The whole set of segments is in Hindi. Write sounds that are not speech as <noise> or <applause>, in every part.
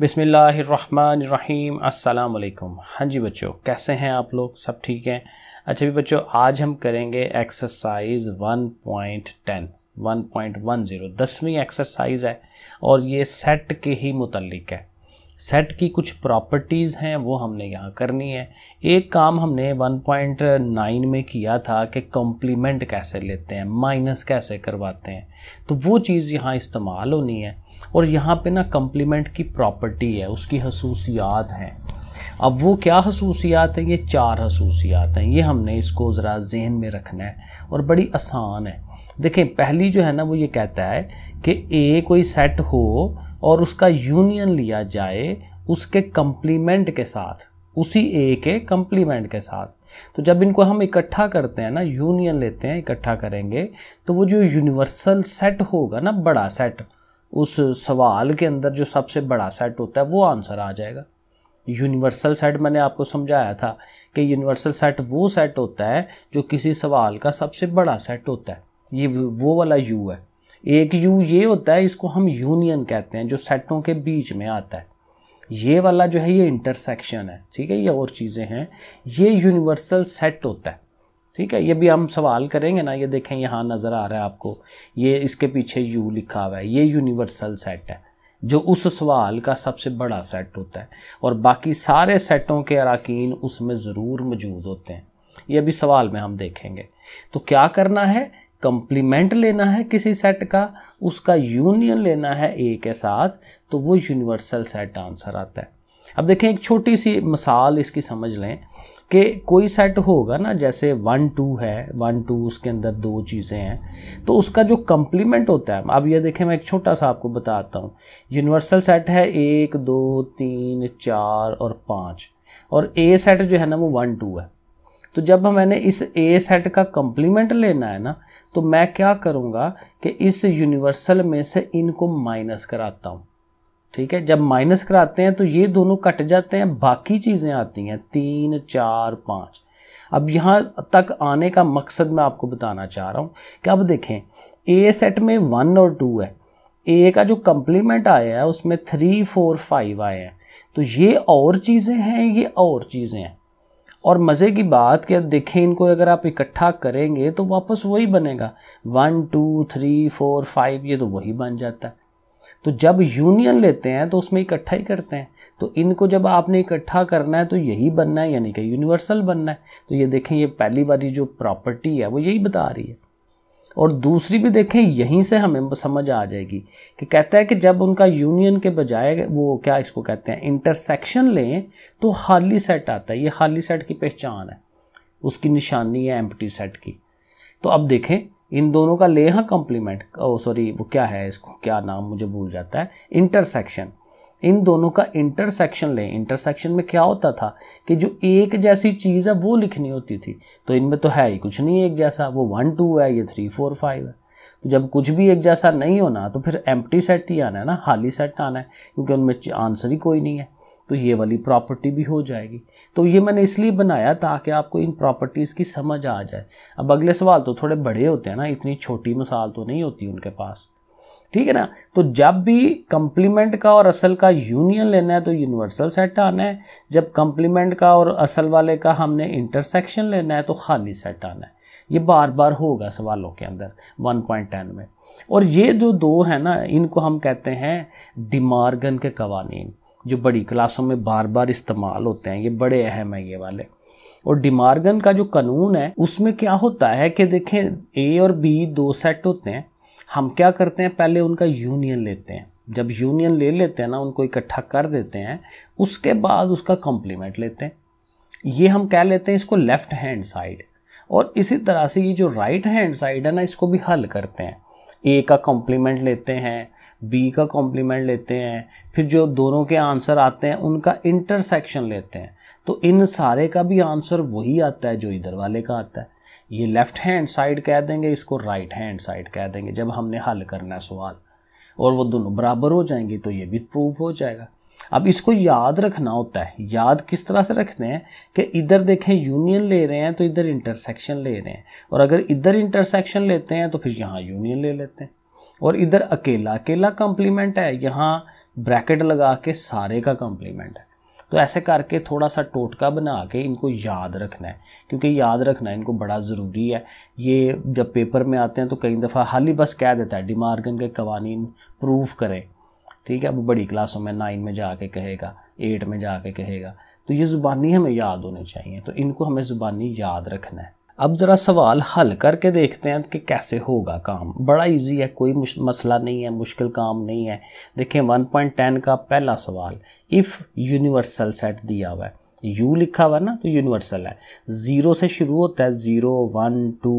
बिसमीम् अल्लाम हाँ जी बच्चों कैसे हैं आप लोग सब ठीक हैं अच्छा भी बच्चों आज हम करेंगे एक्सरसाइज 1.10 जीरो दसवीं एक्सरसाइज है और ये सेट के ही मुतलिक है सेट की कुछ प्रॉपर्टीज़ हैं वो हमने यहाँ करनी है एक काम हमने 1.9 में किया था कि कॉम्प्लीमेंट कैसे लेते हैं माइनस कैसे करवाते हैं तो वो चीज़ यहाँ इस्तेमाल होनी है और यहाँ पे ना कॉम्प्लीमेंट की प्रॉपर्टी है उसकी खसूसियात हैं अब वो क्या खसूसियात हैं ये चार खसूसियात हैं ये हमने इसको ज़रा जहन में रखना है और बड़ी आसान है देखें पहली जो है ना वो ये कहता है कि ए कोई सेट हो और उसका यूनियन लिया जाए उसके कंप्लीमेंट के साथ उसी ए के कंप्लीमेंट के साथ तो जब इनको हम इकट्ठा करते हैं ना यूनियन लेते हैं इकट्ठा करेंगे तो वो जो यूनिवर्सल सेट होगा ना बड़ा सेट उस सवाल के अंदर जो सबसे बड़ा सेट होता है वो आंसर आ जाएगा यूनिवर्सल सेट मैंने आपको समझाया था कि यूनिवर्सल सेट वो सेट होता है जो किसी सवाल का सबसे बड़ा सेट होता है ये वो वाला यू है एक यू ये होता है इसको हम यूनियन कहते हैं जो सेटों के बीच में आता है ये वाला जो है ये इंटरसेक्शन है ठीक है ये और चीज़ें हैं ये यूनिवर्सल सेट होता है ठीक है ये भी हम सवाल करेंगे ना ये देखें यहाँ नज़र आ रहा है आपको ये इसके पीछे यू लिखा हुआ है ये यूनिवर्सल सेट है जो उस सवाल का सबसे बड़ा सेट होता है और बाकी सारे सेटों के अरकान उसमें ज़रूर मौजूद होते हैं ये भी सवाल में हम देखेंगे तो क्या करना है कंप्लीमेंट लेना है किसी सेट का उसका यूनियन लेना है ए के साथ तो वो यूनिवर्सल सेट आंसर आता है अब देखें एक छोटी सी मिसाल इसकी समझ लें कि कोई सेट होगा ना जैसे वन टू है वन टू उसके अंदर दो चीज़ें हैं तो उसका जो कम्प्लीमेंट होता है अब ये देखें मैं एक छोटा सा आपको बताता हूँ यूनिवर्सल सेट है एक दो तीन चार और पाँच और ए सेट जो है ना वो वन टू है तो जब मैंने इस ए सेट का कंप्लीमेंट लेना है ना तो मैं क्या करूँगा कि इस यूनिवर्सल में से इनको माइनस कराता हूँ ठीक है जब माइनस कराते हैं तो ये दोनों कट जाते हैं बाकी चीज़ें आती हैं तीन चार पाँच अब यहाँ तक आने का मकसद मैं आपको बताना चाह रहा हूँ कि अब देखें ए सेट में वन और टू है ए का जो कंप्लीमेंट आया है उसमें थ्री फोर फाइव आए हैं तो ये और चीज़ें हैं ये और चीज़ें हैं और मज़े की बात कि देखें इनको अगर आप इकट्ठा करेंगे तो वापस वही बनेगा one two three four five ये तो वही बन जाता है तो जब यूनियन लेते हैं तो उसमें इकट्ठा ही करते हैं तो इनको जब आपने इकट्ठा करना है तो यही बनना है यानी कि यूनिवर्सल बनना है तो ये देखें ये पहली वाली जो प्रॉपर्टी है वो यही बता रही है और दूसरी भी देखें यहीं से हमें समझ आ जाएगी कि कहता है कि जब उनका यूनियन के बजाय वो क्या इसको कहते हैं इंटरसेक्शन लें तो हाली सेट आता है ये हाली सेट की पहचान है उसकी निशानी है एम्प्टी सेट की तो अब देखें इन दोनों का ले हाँ कॉम्प्लीमेंट सॉरी वो क्या है इसको क्या नाम मुझे भूल जाता है इंटरसेक्शन इन दोनों का इंटरसेक्शन लें इंटरसेक्शन में क्या होता था कि जो एक जैसी चीज़ है वो लिखनी होती थी तो इनमें तो है ही कुछ नहीं एक जैसा वो वन टू है ये थ्री फोर फाइव है तो जब कुछ भी एक जैसा नहीं होना तो फिर एम्प्टी सेट ही आना है ना खाली सेट आना है क्योंकि उनमें आंसर ही कोई नहीं है तो ये वाली प्रॉपर्टी भी हो जाएगी तो ये मैंने इसलिए बनाया ताकि आपको इन प्रॉपर्टीज़ की समझ आ जाए अब अगले सवाल तो थोड़े बड़े होते हैं ना इतनी छोटी मिसाल तो नहीं होती उनके पास ठीक है ना तो जब भी कंप्लीमेंट का और असल का यूनियन लेना है तो यूनिवर्सल सेट आना है जब कंप्लीमेंट का और असल वाले का हमने इंटरसेक्शन लेना है तो खाली सेट आना है ये बार बार होगा सवालों के अंदर 1.10 में और ये जो दो है ना इनको हम कहते हैं डिमार्गन के कवानीन जो बड़ी क्लासों में बार बार इस्तेमाल होते हैं ये बड़े अहम है ये वाले और डिमार्गन का जो कानून है उसमें क्या होता है कि देखें ए और बी दो सेट होते हैं हम क्या करते हैं पहले उनका यूनियन लेते हैं जब यूनियन ले लेते हैं ना उनको इकट्ठा कर देते हैं उसके बाद उसका कॉम्प्लीमेंट लेते हैं ये हम कह लेते हैं इसको लेफ़्ट हैंड साइड और इसी तरह से ये जो राइट हैंड साइड है ना इसको भी हल करते हैं ए का कॉम्प्लीमेंट लेते हैं बी का कॉम्प्लीमेंट लेते हैं फिर जो दोनों के आंसर आते हैं उनका इंटरसेक्शन लेते हैं तो इन सारे का भी आंसर वही आता है जो इधर वाले का आता है ये लेफ़्ट हैंड साइड कह देंगे इसको राइट हैंड साइड कह देंगे जब हमने हल करना है सवाल और वो दोनों बराबर हो जाएंगे तो ये भी प्रूव हो जाएगा अब इसको याद रखना होता है याद किस तरह से रखते हैं कि इधर देखें यूनियन ले रहे हैं तो इधर इंटरसेक्शन ले रहे हैं और अगर इधर इंटरसेक्शन लेते हैं तो फिर यहाँ यूनियन ले लेते हैं और इधर अकेला अकेला कॉम्प्लीमेंट है यहाँ ब्रैकेट लगा के सारे का कॉम्प्लीमेंट है तो ऐसे करके थोड़ा सा टोटका बना के इनको याद रखना है क्योंकि याद रखना इनको बड़ा ज़रूरी है ये जब पेपर में आते हैं तो कई दफ़ा हाल ही बस कह देता है डिमार्गन के कवानी प्रूव करें ठीक है अब बड़ी क्लासों में नाइन में जा के कहेगा एट में जा के कहेगा तो ये ज़ुबानी हमें याद होने चाहिए तो इनको हमें ज़ुबानी याद रखना है अब ज़रा सवाल हल करके देखते हैं कि कैसे होगा काम बड़ा इजी है कोई मसला नहीं है मुश्किल काम नहीं है देखें 1.10 का पहला सवाल इफ़ यूनिवर्सल सेट दिया हुआ है यू लिखा हुआ ना तो यूनिवर्सल है ज़ीरो से शुरू होता है ज़ीरो वन टू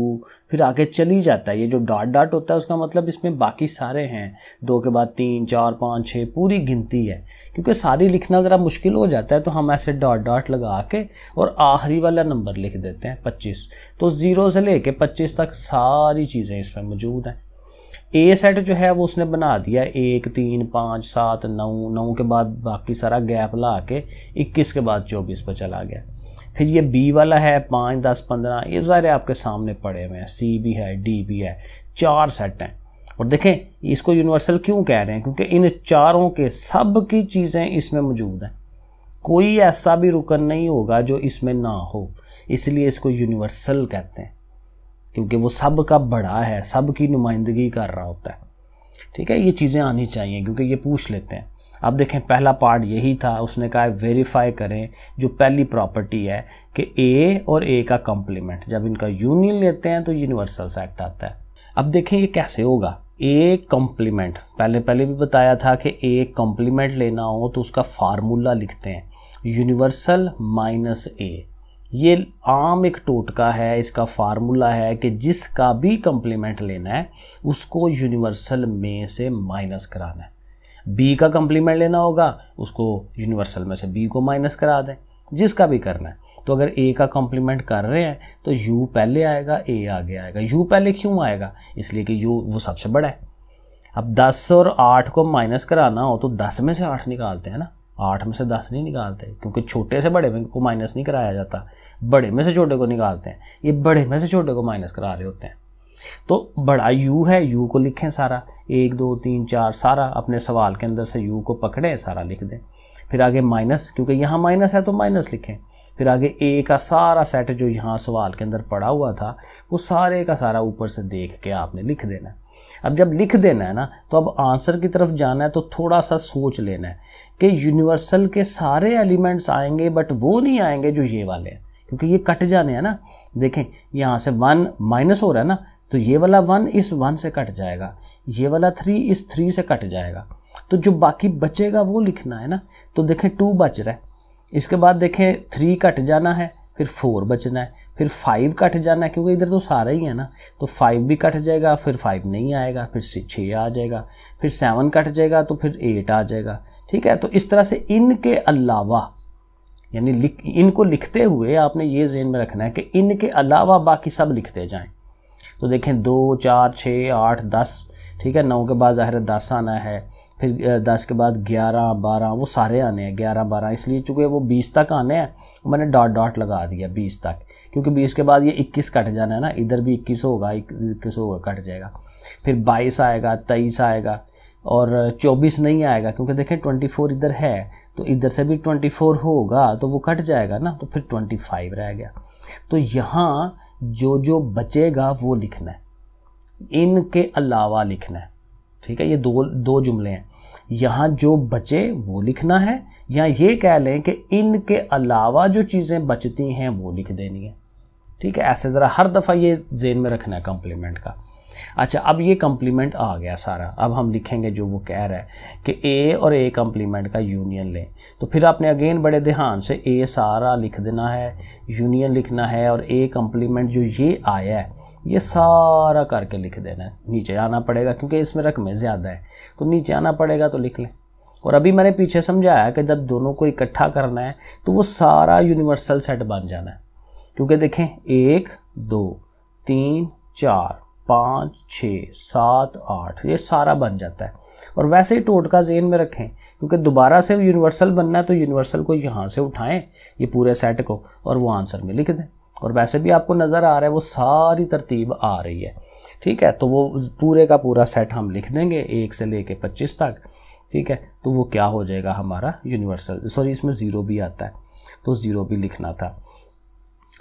फिर आगे चली जाता है ये जो डॉट डॉट होता है उसका मतलब इसमें बाकी सारे हैं दो के बाद तीन चार पाँच छः पूरी गिनती है क्योंकि सारी लिखना ज़रा मुश्किल हो जाता है तो हम ऐसे डॉट डॉट लगा के और आखिरी वाला नंबर लिख देते हैं पच्चीस तो ज़ीरो से ले कर पच्चीस तक सारी चीज़ें इसमें मौजूद हैं ए सेट जो है वो उसने बना दिया एक तीन पाँच सात नौ नौ के बाद बाकी सारा गैप ला के इक्कीस के बाद चौबीस पर चला गया फिर ये बी वाला है पाँच दस पंद्रह ये सारे आपके सामने पड़े हुए हैं सी भी है डी भी है चार सेट हैं और देखें इसको यूनिवर्सल क्यों कह रहे हैं क्योंकि इन चारों के सब की चीज़ें इसमें मौजूद हैं कोई ऐसा भी रुकन नहीं होगा जो इसमें ना हो इसलिए इसको यूनिवर्सल कहते हैं क्योंकि वो सब का बड़ा है सब की नुमाइंदगी कर रहा होता है ठीक है ये चीज़ें आनी चाहिए क्योंकि ये पूछ लेते हैं अब देखें पहला पार्ट यही था उसने कहा वेरीफाई करें जो पहली प्रॉपर्टी है कि ए और ए का कॉम्प्लीमेंट जब इनका यूनियन लेते हैं तो यूनिवर्सल सेक्ट आता है अब देखें ये कैसे होगा ए कॉम्प्लीमेंट पहले पहले भी बताया था कि ए कॉम्प्लीमेंट लेना हो तो उसका फार्मूला लिखते हैं यूनिवर्सल माइनस ए ये आम एक टोटका है इसका फार्मूला है कि जिसका भी कंप्लीमेंट लेना है उसको यूनिवर्सल में से माइनस कराना है बी का कंप्लीमेंट लेना होगा उसको यूनिवर्सल में से बी को माइनस करा दें जिसका भी करना है तो अगर ए का कॉम्प्लीमेंट कर रहे हैं तो यू पहले आएगा ए आगे आएगा यू पहले क्यों आएगा इसलिए कि यू वो सबसे बड़ा है अब 10 और 8 को माइनस कराना हो तो 10 में से 8 निकालते हैं ना आठ में से दस नहीं निकालते क्योंकि छोटे से बड़े में को माइनस नहीं कराया जाता बड़े में से छोटे को निकालते हैं ये बड़े में से छोटे को माइनस करा रहे होते हैं तो बड़ा यू है यू को लिखें सारा एक दो तीन चार सारा अपने सवाल के अंदर से यू को पकड़ें सारा लिख दें फिर आगे माइनस क्योंकि यहाँ माइनस है तो माइनस लिखें फिर आगे ए का सारा सेट जो यहाँ सवाल के अंदर पड़ा हुआ था वो सारे का सारा ऊपर से देख के आपने लिख देना अब जब लिख देना है ना तो अब आंसर की तरफ जाना है तो थोड़ा सा सोच लेना है कि यूनिवर्सल के सारे एलिमेंट्स आएंगे बट वो नहीं आएंगे जो ये वाले हैं क्योंकि ये कट जाने हैं ना देखें यहाँ से वन माइनस हो रहा है ना तो ये वाला वन इस वन से कट जाएगा ये वाला थ्री इस थ्री से कट जाएगा तो जो बाकी बचेगा वो लिखना है ना तो देखें टू बच रहा है इसके बाद देखें थ्री कट जाना है फिर फोर बचना है फिर फाइव कट जाना है क्योंकि इधर तो सारा ही है ना तो फाइव भी कट जाएगा फिर फाइव नहीं आएगा फिर छः आ जाएगा फिर सेवन कट जाएगा तो फिर एट आ जाएगा ठीक है तो इस तरह से इनके अलावा यानी लिख इनको लिखते हुए आपने ये जेन में रखना है कि इनके अलावा बाकी सब लिखते जाएं तो देखें दो चार छः आठ दस ठीक है नौ के बाद ज़ाहिर दस आना है फिर दस के बाद ग्यारह बारह वो सारे आने हैं ग्यारह बारह इसलिए चूँकि वो बीस तक आने हैं मैंने डॉट डॉट लगा दिया बीस तक क्योंकि बीस के बाद ये इक्कीस कट जाना है ना इधर भी इक्कीस होगा इक्कीस होगा कट जाएगा फिर बाईस आएगा तेईस आएगा और चौबीस नहीं आएगा क्योंकि देखें ट्वेंटी फोर इधर है तो इधर से भी ट्वेंटी फोर होगा तो वो कट जाएगा ना तो फिर ट्वेंटी फाइव रह गया तो यहाँ जो जो बचेगा वो लिखना है इनके अलावा लिखना है ठीक है ये दो दो जुमले हैं यहाँ जो बचे वो लिखना है या ये कह लें कि इनके अलावा जो चीज़ें बचती हैं वो लिख देनी है ठीक है ऐसे ज़रा हर दफ़ा ये जेन में रखना है कम्प्लीमेंट का अच्छा अब ये कम्प्लीमेंट आ गया सारा अब हम लिखेंगे जो वो कह रहा है कि ए और ए कम्प्लीमेंट का यूनियन लें तो फिर आपने अगेन बड़े ध्यान से ए सारा लिख देना है यूनियन लिखना है और ए कम्प्लीमेंट जो ये आया है ये सारा करके लिख देना है नीचे आना पड़ेगा क्योंकि इसमें रकमें ज़्यादा है तो नीचे आना पड़ेगा तो लिख लें और अभी मैंने पीछे समझाया कि जब दोनों को इकट्ठा करना है तो वो सारा यूनिवर्सल सेट बन जाना है क्योंकि देखें एक दो तीन चार पाँच छः सात आठ ये सारा बन जाता है और वैसे ही टोटका जेन में रखें क्योंकि दोबारा से यूनिवर्सल बनना है तो यूनिवर्सल को यहाँ से उठाएं ये पूरे सेट को और वो आंसर में लिख दें और वैसे भी आपको नज़र आ रहा है वो सारी तरतीब आ रही है ठीक है तो वो पूरे का पूरा सेट हम लिख देंगे एक से ले कर पच्चीस तक ठीक है तो वो क्या हो जाएगा हमारा यूनिवर्सल सॉरी इसमें ज़ीरो भी आता है तो ज़ीरो भी लिखना था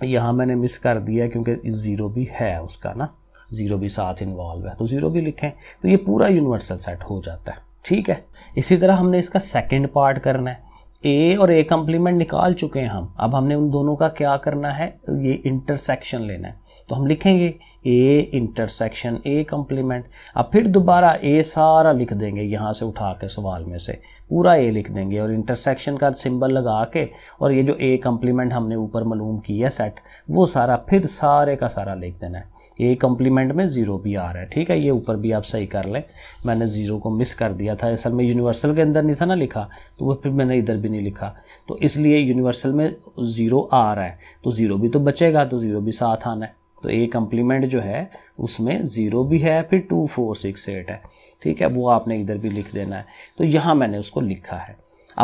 यहाँ मैंने मिस कर दिया क्योंकि ज़ीरो भी है उसका ना ज़ीरो भी साथ इन्वॉल्व है तो ज़ीरो भी लिखें तो ये पूरा यूनिवर्सल सेट हो जाता है ठीक है इसी तरह हमने इसका सेकेंड पार्ट करना है ए और ए कम्प्लीमेंट निकाल चुके हैं हम अब हमने उन दोनों का क्या करना है ये इंटरसेक्शन लेना है तो हम लिखेंगे ए इंटरसेक्शन ए कम्प्लीमेंट अब फिर दोबारा ए सारा लिख देंगे यहाँ से उठा के सवाल में से पूरा ए लिख देंगे और इंटरसेक्शन का सिंबल लगा के और ये जो ए कम्प्लीमेंट हमने ऊपर मालूम किया सेट वो सारा फिर सारे का सारा लिख देना है ए कम्प्लीमेंट में ज़ीरो भी आ रहा है ठीक है ये ऊपर भी आप सही कर लें मैंने ज़ीरो को मिस कर दिया था असल में यूनिवर्सल के अंदर नहीं था ना लिखा तो वो फिर मैंने इधर भी नहीं लिखा तो इसलिए यूनिवर्सल में ज़ीरो आ रहा है तो ज़ीरो भी तो बचेगा तो ज़ीरो भी साथ आना है तो ए कंप्लीमेंट जो है उसमें ज़ीरो भी है फिर टू फोर सिक्स एट है ठीक है वो आपने इधर भी लिख देना है तो यहाँ मैंने उसको लिखा है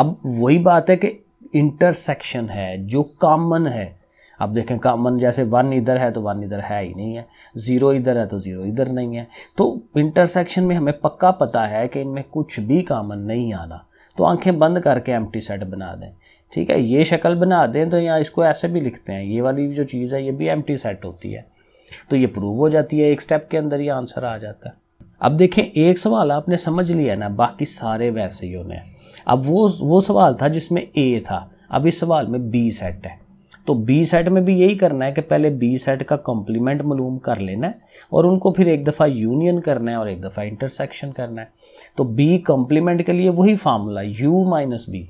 अब वही बात है कि इंटरसेक्शन है जो कॉमन है अब देखें कॉमन जैसे वन इधर है तो वन इधर है ही नहीं है ज़ीरो इधर है तो ज़ीरो इधर नहीं है तो इंटरसेक्शन में हमें पक्का पता है कि इनमें कुछ भी कॉमन नहीं आना तो आंखें बंद करके एम्प्टी सेट बना दें ठीक है ये शक्ल बना दें तो यहाँ इसको ऐसे भी लिखते हैं ये वाली जो चीज़ है ये भी एम सेट होती है तो ये प्रूव हो जाती है एक स्टेप के अंदर ये आंसर आ जाता है अब देखें एक सवाल आपने समझ लिया ना बाकी सारे वैसे ही होने अब वो वो सवाल था जिसमें ए था अब इस सवाल में बी सेट है तो बी सेट में भी यही करना है कि पहले बी सेट का कॉम्प्लीमेंट मलूम कर लेना है और उनको फिर एक दफ़ा यूनियन करना है और एक दफ़ा इंटरसेक्शन करना है तो बी कॉम्प्लीमेंट के लिए वही फार्मूला यू माइनस बी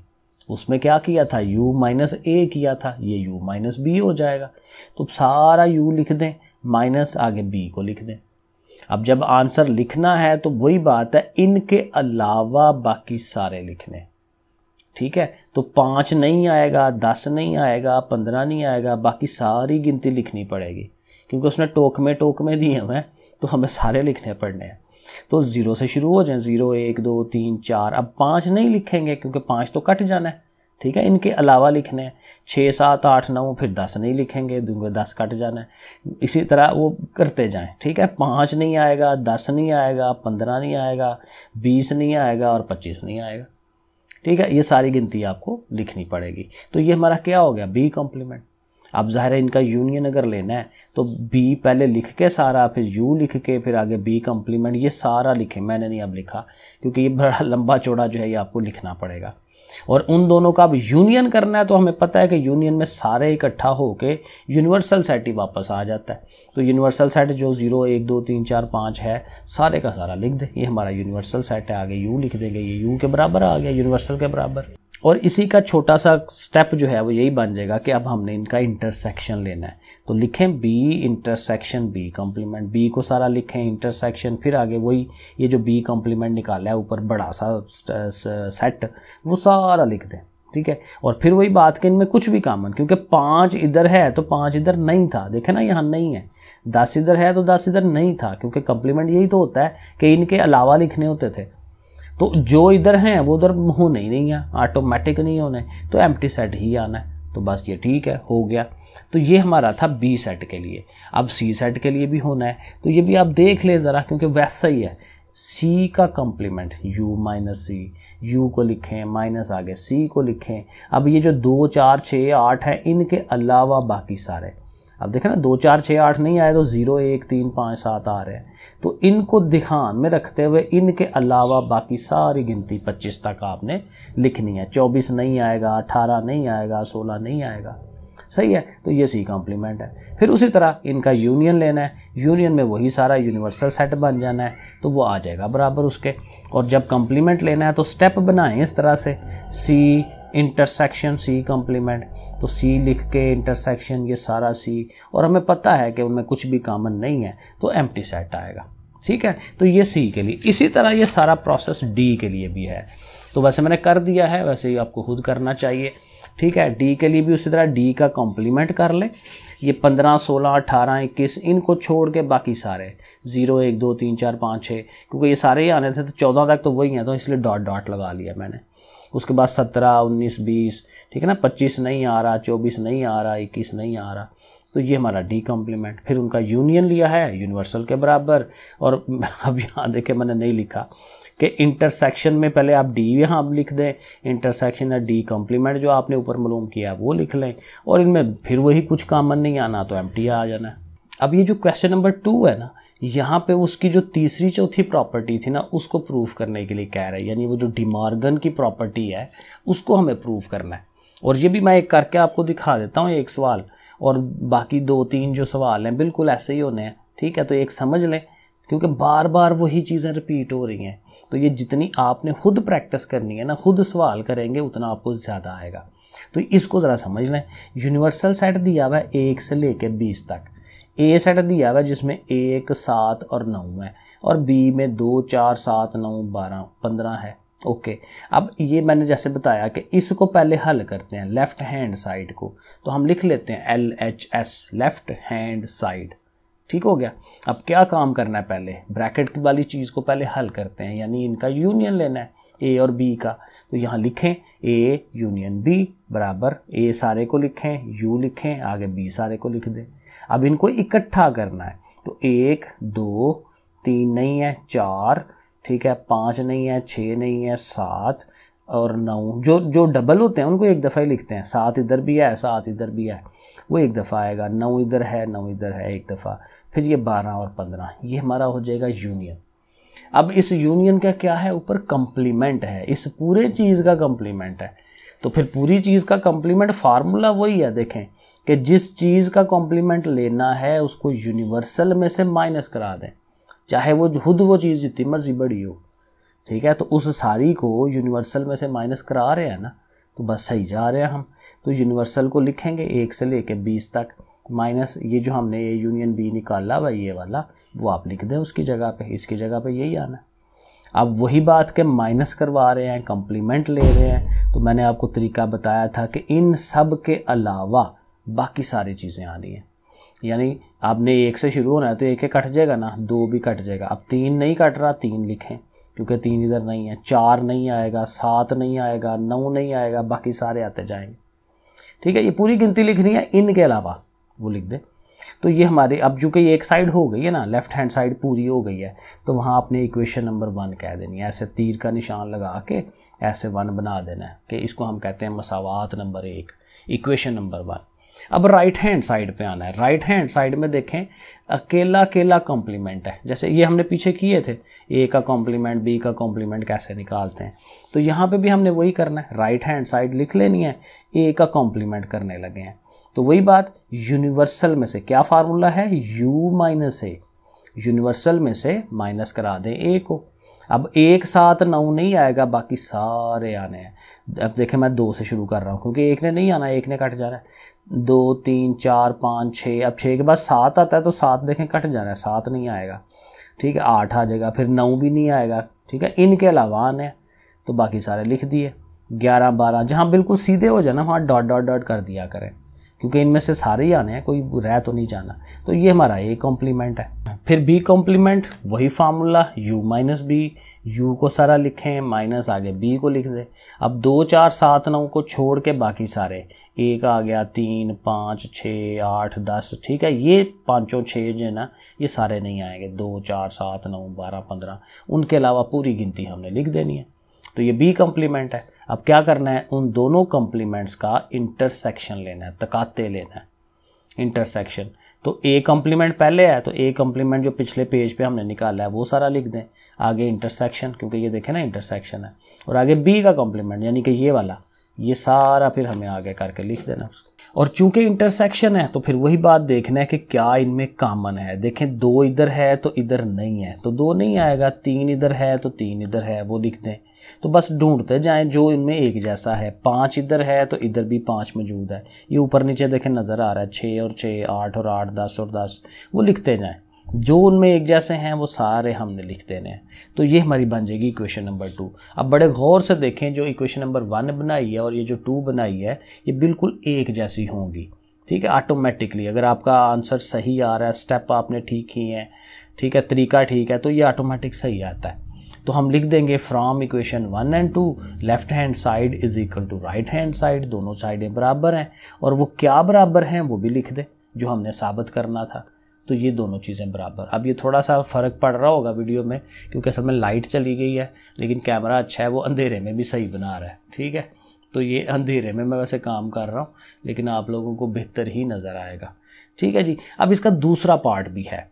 उसमें क्या किया था u माइनस ए किया था ये u माइनस बी हो जाएगा तो सारा u लिख दें माइनस आगे b को लिख दें अब जब आंसर लिखना है तो वही बात है इनके अलावा बाकी सारे लिखने ठीक है तो पाँच नहीं आएगा दस नहीं आएगा पंद्रह नहीं आएगा बाकी सारी गिनती लिखनी पड़ेगी क्योंकि उसने टोक में टोक में दिए हमें हैं तो हमें सारे लिखने पड़ने हैं तो ज़ीरो से शुरू हो जाए ज़ीरो एक दो तीन चार अब पाँच नहीं लिखेंगे क्योंकि पाँच तो कट जाना है ठीक है इनके अलावा लिखने हैं छः सात आठ नौ फिर दस नहीं लिखेंगे दूंगे दस कट जाना है इसी तरह वो करते जाएं ठीक है पाँच नहीं आएगा दस नहीं आएगा पंद्रह नहीं आएगा बीस नहीं आएगा और पच्चीस नहीं आएगा ठीक है ये सारी गिनती आपको लिखनी पड़ेगी तो ये हमारा क्या हो गया बी कॉम्प्लीमेंट अब ज़ाहिर है इनका यूनियन अगर लेना है तो बी पहले लिख के सारा फिर यू लिख के फिर आगे बी कम्प्लीमेंट ये सारा लिखे मैंने नहीं अब लिखा क्योंकि ये बड़ा <laughs> लंबा चौड़ा जो है ये आपको लिखना पड़ेगा और उन दोनों का अब यूनियन करना है तो हमें पता है कि यूनियन में सारे इकट्ठा के यूनिवर्सल सेट ही वापस आ जाता है तो यूनिवर्सल सेट जो जीरो एक दो तीन चार पाँच है सारे का सारा लिख दे ये हमारा यूनिवर्सल सेट है आगे यू लिख देंगे ये यू के बराबर आ गया यूनिवर्सल के बराबर और इसी का छोटा सा स्टेप जो है वो यही बन जाएगा कि अब हमने इनका इंटरसेक्शन लेना है तो लिखें B intersection B complement B को सारा लिखें इंटरसेक्शन फिर आगे वही ये जो बी कॉम्प्लीमेंट निकाला है ऊपर बड़ा सा सेट वो सारा लिख दें ठीक है और फिर वही बात कि इनमें कुछ भी कामन क्योंकि पाँच इधर है तो पाँच इधर नहीं था देखें ना यहाँ नहीं है दस इधर है तो दस इधर नहीं था क्योंकि कम्प्लीमेंट यही तो होता है कि इनके अलावा लिखने होते थे तो जो इधर हैं वो उधर होने ही नहीं है ऑटोमेटिक नहीं होने तो एम सेट ही आना है तो बस ये ठीक है हो गया तो ये हमारा था बी सेट के लिए अब सी सेट के लिए भी होना है तो ये भी आप देख लें ज़रा क्योंकि वैसा ही है सी का complement u minus C U को लिखें माइनस आगे सी को लिखें अब ये जो दो चार छः आठ हैं इनके अलावा बाकी सारे अब देखें ना दो चार छः आठ नहीं आए तो ज़ीरो एक तीन पाँच सात आ रहे हैं तो इनको ध्यान में रखते हुए इनके अलावा बाकी सारी गिनती पच्चीस तक आपने लिखनी है चौबीस नहीं आएगा अठारह नहीं आएगा सोलह नहीं आएगा सही है तो ये सी कॉम्प्लीमेंट है फिर उसी तरह इनका यूनियन लेना है यूनियन में वही सारा यूनिवर्सल सेट बन जाना है तो वो आ जाएगा बराबर उसके और जब कॉम्प्लीमेंट लेना है तो स्टेप बनाएं इस तरह से सी इंटरसेक्शन सी कॉम्प्लीमेंट तो सी लिख के इंटरसेक्शन ये सारा सी और हमें पता है कि उनमें कुछ भी कॉमन नहीं है तो एम सेट आएगा ठीक है तो ये सी के लिए इसी तरह ये सारा प्रोसेस डी के लिए भी है तो वैसे मैंने कर दिया है वैसे ही आपको खुद करना चाहिए ठीक है डी के लिए भी उसी तरह डी का कॉम्प्लीमेंट कर लें ये पंद्रह सोलह अठारह इक्कीस इनको छोड़ के बाकी सारे ज़ीरो एक दो तीन चार पाँच छः क्योंकि ये सारे ही आने थे तो चौदह तक तो वही हैं तो इसलिए डॉट डॉट लगा लिया मैंने उसके बाद सत्रह उन्नीस बीस ठीक है ना पच्चीस नहीं आ रहा चौबीस नहीं आ रहा इक्कीस नहीं आ रहा तो ये हमारा डी कॉम्प्लीमेंट फिर उनका यूनियन लिया है यूनिवर्सल के बराबर और <laughs> अब यहाँ देखे मैंने नहीं लिखा कि इंटरसेक्शन में पहले आप डी यहाँ लिख दें इंटरसेक्शन या डी कॉम्प्लीमेंट जो आपने ऊपर मलूम किया है वो लिख लें और इनमें फिर वही कुछ कामन नहीं आना तो एम आ जाना है अब ये जो क्वेश्चन नंबर टू है ना यहाँ पे उसकी जो तीसरी चौथी प्रॉपर्टी थी ना उसको प्रूफ करने के लिए कह रहा है यानी वो जो डिमार्गन की प्रॉपर्टी है उसको हमें प्रूव करना है और ये भी मैं एक करके आपको दिखा देता हूँ एक सवाल और बाकी दो तीन जो सवाल हैं बिल्कुल ऐसे ही होने हैं ठीक है तो एक समझ लें क्योंकि बार बार वही चीज़ें रिपीट हो रही हैं तो ये जितनी आपने खुद प्रैक्टिस करनी है ना खुद सवाल करेंगे उतना आपको ज़्यादा आएगा तो इसको ज़रा समझ लें यूनिवर्सल सेट दिया हुआ है एक से लेकर बीस तक ए सेट दिया हुआ है जिसमें एक सात और नौ है और बी में दो चार सात नौ बारह पंद्रह है ओके okay. अब ये मैंने जैसे बताया कि इसको पहले हल करते हैं लेफ़्ट हैंड साइड को तो हम लिख लेते हैं L H S left hand side ठीक हो गया अब क्या काम करना है पहले ब्रैकेट वाली चीज़ को पहले हल करते हैं यानी इनका यूनियन लेना है ए और बी का तो यहाँ लिखें ए यूनियन बी बराबर ए सारे को लिखें यू लिखें आगे बी सारे को लिख दें अब इनको इकट्ठा करना है तो एक दो तीन नहीं है चार ठीक है पाँच नहीं है छः नहीं है सात और नौ जो जो डबल होते हैं उनको एक दफ़ा ही लिखते हैं सात इधर भी है सात इधर भी है वो एक दफ़ा आएगा नौ इधर है नौ इधर है एक दफ़ा फिर ये बारह और पंद्रह ये हमारा हो जाएगा यूनियन अब इस यूनियन का क्या है ऊपर कम्प्लीमेंट है इस पूरे चीज़ का कम्प्लीमेंट है तो फिर पूरी चीज़ का कम्प्लीमेंट फार्मूला वही है देखें कि जिस चीज़ का कॉम्प्लीमेंट लेना है उसको यूनिवर्सल में से माइनस करा दें चाहे वो खुद वो चीज़ जितनी मर्जी बड़ी हो ठीक है तो उस सारी को यूनिवर्सल में से माइनस करा रहे हैं ना तो बस सही जा रहे हैं हम तो यूनिवर्सल को लिखेंगे एक से लेके बीस तक माइनस ये जो हमने ये यूनियन बी निकाला हुआ ये वाला वो आप लिख दें उसकी जगह पे इसकी जगह पे यही आना अब वही बात के माइनस करवा रहे हैं कंप्लीमेंट ले रहे हैं तो मैंने आपको तरीका बताया था कि इन सब के अलावा बाकी सारी चीज़ें आ रही हैं यानी आपने एक से शुरू होना है तो एक एक कट जाएगा ना दो भी कट जाएगा अब तीन नहीं कट रहा तीन लिखें क्योंकि तीन इधर नहीं है चार नहीं आएगा सात नहीं आएगा नौ नहीं आएगा बाकी सारे आते जाएंगे ठीक है ये पूरी गिनती लिखनी है इनके अलावा वो लिख दें तो ये हमारी अब चूँकि ये एक साइड हो गई है ना लेफ्ट हैंड साइड पूरी हो गई है तो वहाँ आपने इक्वेशन नंबर वन कह देनी है ऐसे तीर का निशान लगा के ऐसे वन बना देना है कि इसको हम कहते हैं मसावत नंबर एक इक्वेशन नंबर वन अब राइट हैंड साइड पे आना है राइट हैंड साइड में देखें अकेला अकेला कॉम्प्लीमेंट है जैसे ये हमने पीछे किए थे ए का कॉम्प्लीमेंट बी का कॉम्प्लीमेंट कैसे निकालते हैं तो यहाँ पे भी हमने वही करना है राइट हैंड साइड लिख लेनी है ए का कॉम्प्लीमेंट करने लगे हैं तो वही बात यूनिवर्सल में से क्या फार्मूला है यू माइनस ए यूनिवर्सल में से माइनस करा दें ए को अब एक साथ नौ नहीं आएगा बाकी सारे आने हैं अब देखें मैं दो से शुरू कर रहा हूँ क्योंकि एक ने नहीं आना एक ने कट जाना है दो तीन चार पाँच छः अब छः के बाद सात आता है तो सात देखें कट जाना है सात नहीं आएगा ठीक है आठ आ जाएगा फिर नौ भी नहीं आएगा ठीक है इनके अलावा आने तो बाकी सारे लिख दिए ग्यारह बारह जहाँ बिल्कुल सीधे हो जाए ना वहाँ डॉट डॉट डॉट कर दिया करें क्योंकि इनमें से सारे ही आने हैं कोई रह तो नहीं जाना तो ये हमारा ए कॉम्प्लीमेंट है फिर बी कॉम्प्लीमेंट वही formula U minus B U को सारा लिखें माइनस आगे बी को लिख दें अब दो चार सात नौ को छोड़ के बाकी सारे एक आ गया तीन पाँच छः आठ दस ठीक है ये पाँचों छः जो है ना ये सारे नहीं आएंगे दो चार सात नौ बारह पंद्रह उनके अलावा पूरी गिनती हमने लिख देनी है तो ये बी कॉम्प्लीमेंट है अब क्या करना है उन दोनों कम्प्लीमेंट्स का इंटरसेक्शन लेना है तकाते लेना है इंटरसेक्शन तो ए कम्प्लीमेंट पहले है तो ए कम्प्लीमेंट जो पिछले पेज पे हमने निकाला है वो सारा लिख दें आगे इंटरसेक्शन क्योंकि ये देखें ना इंटरसेक्शन है और आगे बी का कॉम्प्लीमेंट यानी कि ये वाला ये सारा फिर हमें आगे करके लिख देना उसको और चूंकि इंटरसेक्शन है तो फिर वही बात देखना है कि क्या इनमें कॉमन है देखें दो इधर है तो इधर नहीं है तो दो नहीं आएगा तीन इधर है तो तीन इधर है वो लिख दें तो बस ढूंढते जाएं जो इनमें एक जैसा है पाँच इधर है तो इधर भी पाँच मौजूद है ये ऊपर नीचे देखें नज़र आ रहा है छः और छः आठ और आठ दस और दस वो लिखते जाएं जो उनमें एक जैसे हैं वो सारे हमने लिख देने हैं तो ये हमारी बन जाएगी इक्वेशन नंबर टू अब बड़े गौर से देखें जो इक्वेशन नंबर वन बनाई है और ये जो टू बनाई है ये बिल्कुल एक जैसी होंगी ठीक है ऑटोमेटिकली अगर आपका आंसर सही आ रहा है स्टेप आपने ठीक किए हैं ठीक है तरीका ठीक है तो ये ऑटोमेटिक सही आता है तो हम लिख देंगे from equation one and two left hand side is equal to right hand side दोनों साइडें बराबर हैं और वो क्या बराबर हैं वो भी लिख दें जो हमने साबित करना था तो ये दोनों चीज़ें बराबर अब ये थोड़ा सा फ़र्क पड़ रहा होगा वीडियो में क्योंकि असल में लाइट चली गई है लेकिन कैमरा अच्छा है वो अंधेरे में भी सही बना रहा है ठीक है तो ये अंधेरे में मैं वैसे काम कर रहा हूँ लेकिन आप लोगों को बेहतर ही नज़र आएगा ठीक है जी अब इसका दूसरा पार्ट भी है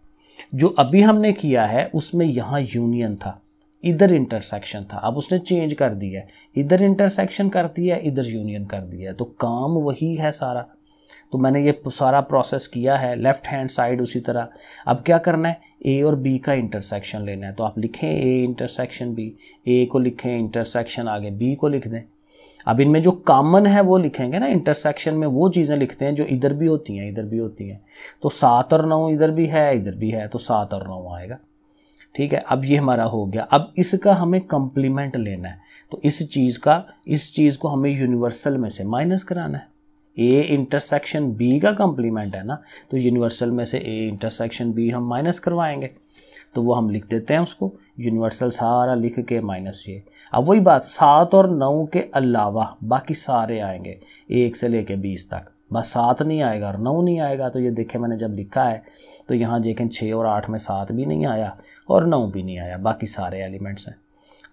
जो अभी हमने किया है उसमें यहाँ यूनियन था इधर इंटरसेक्शन था अब उसने चेंज कर दिया इधर इंटरसेक्शन कर दिया इधर यूनियन कर दिया तो काम वही है सारा तो मैंने ये सारा प्रोसेस किया है लेफ्ट हैंड साइड उसी तरह अब क्या करना है ए और बी का इंटरसेक्शन लेना है तो आप लिखें ए इंटरसेक्शन बी ए को लिखें इंटरसेक्शन आगे बी को लिख दें अब इनमें जो कॉमन है वो लिखेंगे ना इंटरसेक्शन में वो चीज़ें लिखते हैं जो इधर भी होती हैं इधर भी होती हैं तो सात और नौ इधर भी है इधर भी है तो सात और नौ आएगा ठीक है अब ये हमारा हो गया अब इसका हमें कंप्लीमेंट लेना है तो इस चीज़ का इस चीज़ को हमें यूनिवर्सल में से माइनस कराना है ए इंटरसेक्शन बी का कंप्लीमेंट है ना तो यूनिवर्सल में से ए इंटरसेक्शन बी हम माइनस करवाएंगे तो वो हम लिख देते हैं उसको यूनिवर्सल सारा लिख के माइनस ये अब वही बात सात और नौ के अलावा बाकी सारे आएंगे एक से लेके बीस तक बस सात नहीं आएगा और नौ नहीं आएगा तो ये देखे मैंने जब लिखा है तो यहाँ देखें छः और आठ में सात भी नहीं आया और नौ भी नहीं आया बाकी सारे एलिमेंट्स हैं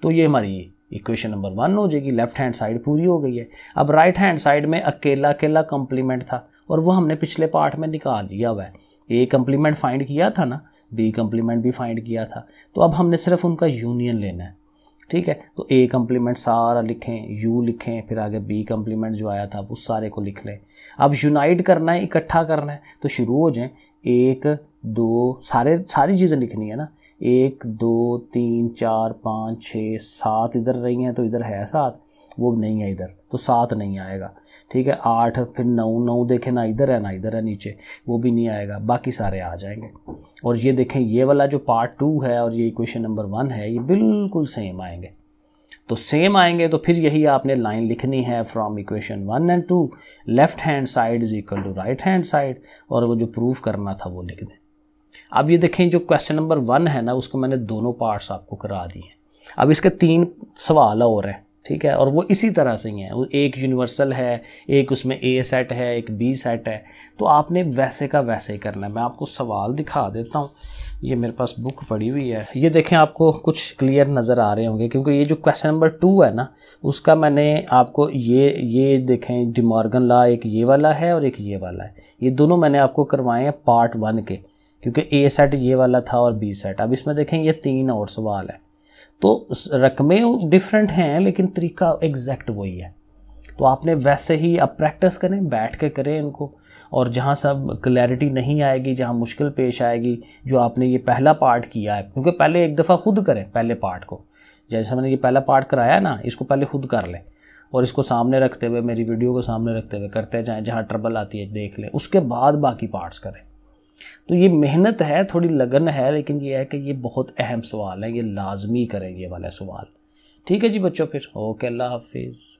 तो ये हमारी इक्वेशन नंबर वन हो जाएगी लेफ्ट हैंड साइड पूरी हो गई है अब राइट हैंड साइड में अकेला अकेला कम्प्लीमेंट था और वो हमने पिछले पार्ट में निकाल लिया हुआ है ए कम्प्लीमेंट फाइंड किया था ना बी कम्प्लीमेंट भी फाइंड किया था तो अब हमने सिर्फ उनका यूनियन लेना है ठीक है तो ए कम्प्लीमेंट सारा लिखें यू लिखें फिर आगे बी कम्प्लीमेंट जो आया था उस सारे को लिख लें अब यूनाइट करना है इकट्ठा करना है तो शुरू हो जाएं एक दो सारे सारी चीज़ें लिखनी है ना एक दो तीन चार पाँच छः सात इधर रही हैं तो इधर है सात वो नहीं है इधर तो सात नहीं आएगा ठीक है आठ फिर नौ नौ देखें ना इधर है ना इधर है नीचे वो भी नहीं आएगा बाकी सारे आ जाएंगे और ये देखें ये वाला जो पार्ट टू है और ये इक्वेशन नंबर वन है ये बिल्कुल सेम आएंगे तो सेम आएंगे तो फिर यही आपने लाइन लिखनी है from equation one and two left hand side is equal to right hand side और वो जो प्रूफ करना था वो लिख दें अब ये देखें जो क्वेश्चन नंबर वन है ना उसको मैंने दोनों पार्ट्स आपको करा दिए हैं अब इसके तीन सवाल और हैं ठीक है और वो इसी तरह से ही है वो एक यूनिवर्सल है एक उसमें ए सेट है एक बी सेट है तो आपने वैसे का वैसे ही करना है मैं आपको सवाल दिखा देता हूँ ये मेरे पास बुक पड़ी हुई है ये देखें आपको कुछ क्लियर नज़र आ रहे होंगे क्योंकि ये जो क्वेश्चन नंबर टू है ना उसका मैंने आपको ये ये देखें डिमॉर्गन ला एक ये वाला है और एक ये वाला है ये दोनों मैंने आपको करवाए हैं पार्ट वन के क्योंकि ए सेट ये वाला था और बी सेट अब इसमें देखें ये तीन और सवाल है तो रकमें डिफरेंट हैं लेकिन तरीका एग्जैक्ट वही है तो आपने वैसे ही आप प्रैक्टिस करें बैठ के करें इनको और जहाँ सब क्लैरिटी नहीं आएगी जहाँ मुश्किल पेश आएगी जो आपने ये पहला पार्ट किया है क्योंकि पहले एक दफ़ा खुद करें पहले पार्ट को जैसे मैंने ये पहला पार्ट कराया ना इसको पहले खुद कर लें और इसको सामने रखते हुए मेरी वीडियो को सामने रखते हुए करते जाएँ जहाँ ट्रबल आती है देख लें उसके बाद बाकी पार्ट्स करें तो ये मेहनत है थोड़ी लगन है लेकिन ये है कि ये बहुत अहम सवाल है ये लाजमी करेंगे वाला वाले सवाल ठीक है जी बच्चों फिर ओके अल्लाह हाफिज़